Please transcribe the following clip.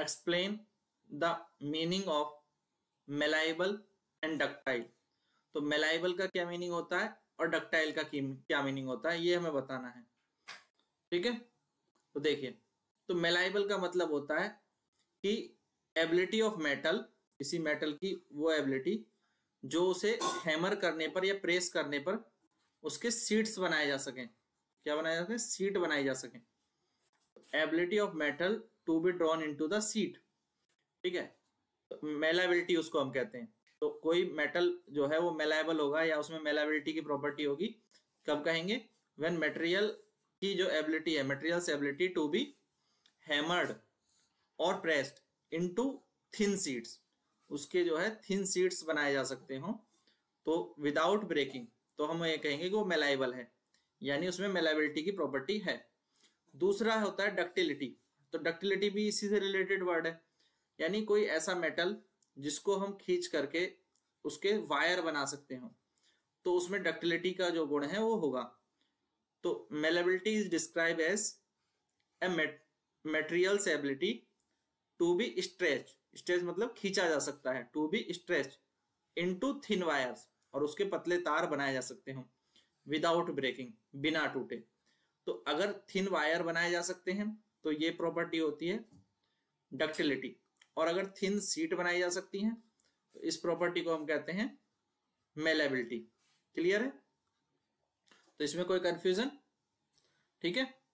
explain the meaning of malleable and ductile तो malleable का क्या मीनिंग होता है और डक्टाइल का क्या मीनिंग होता है ये हमें बताना है ठीक है तो देखिए तो मेलाइबल का मतलब होता है कि एबिलिटी ऑफ मेटल किसी मेटल की वो एबिलिटी जो उसे हैमर करने पर या प्रेस करने पर उसके सीट्स बनाए जा सकें क्या बनाए जा सकें सीट बनाई जा सकें ability of metal to be drawn into दीट ठीक है मेलाबिलिटी उसको हम कहते हैं तो कोई मेटल जो है वो मेलाबल होगा या उसमें मेलाबिलिटी की प्रॉपर्टी होगी कब कहेंगे वेन मेटेरियल की जो एबिलिटी है material ability to be hammered और प्रेस्ड इनटू थिन सीट्स उसके जो है थिन सीट्स बनाए जा सकते हो तो विदाउट ब्रेकिंग तो हम ये कहेंगे कि वो मेलाइबल है यानी उसमें मेलाबिलिटी की प्रॉपर्टी है दूसरा होता है डक्टिलिटी तो डक्टिलिटी भी इसी से रिलेटेड वर्ड है यानी कोई ऐसा मेटल जिसको हम खींच करके उसके वायर बना सकते हो तो उसमें डक्टिलिटी का जो गुण है वो होगा तो malleability is describe as a material ability to be stretch stretch मतलब खींचा जा सकता है to be stretch into thin wires और उसके पतले तार बनाए जा सकते हो विदाउट ब्रेकिंग बिना टूटे तो अगर थिन वायर बनाए जा सकते हैं तो ये प्रॉपर्टी होती है डक्टिलिटी और अगर थिन सीट बनाई जा सकती है तो इस प्रॉपर्टी को हम कहते हैं मेलेबिलिटी क्लियर है तो इसमें कोई कंफ्यूजन ठीक है